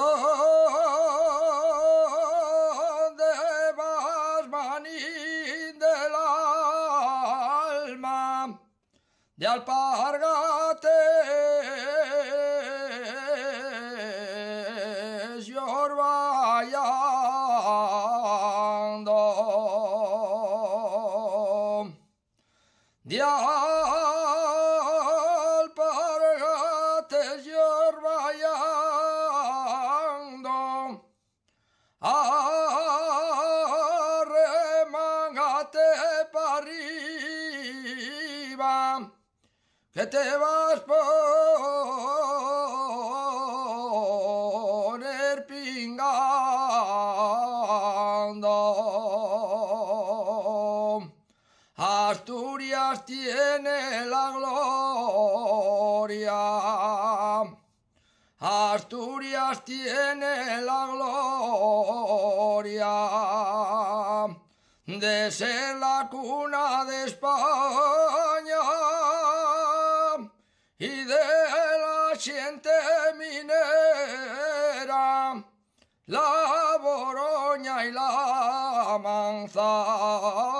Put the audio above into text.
¿Dónde vas, manín del alma? De alpargates yo vayando. De te vas por poner pingando. Asturias tiene la gloria. Asturias tiene la gloria de ser la cuna de España. minera, la borogna y la manzana.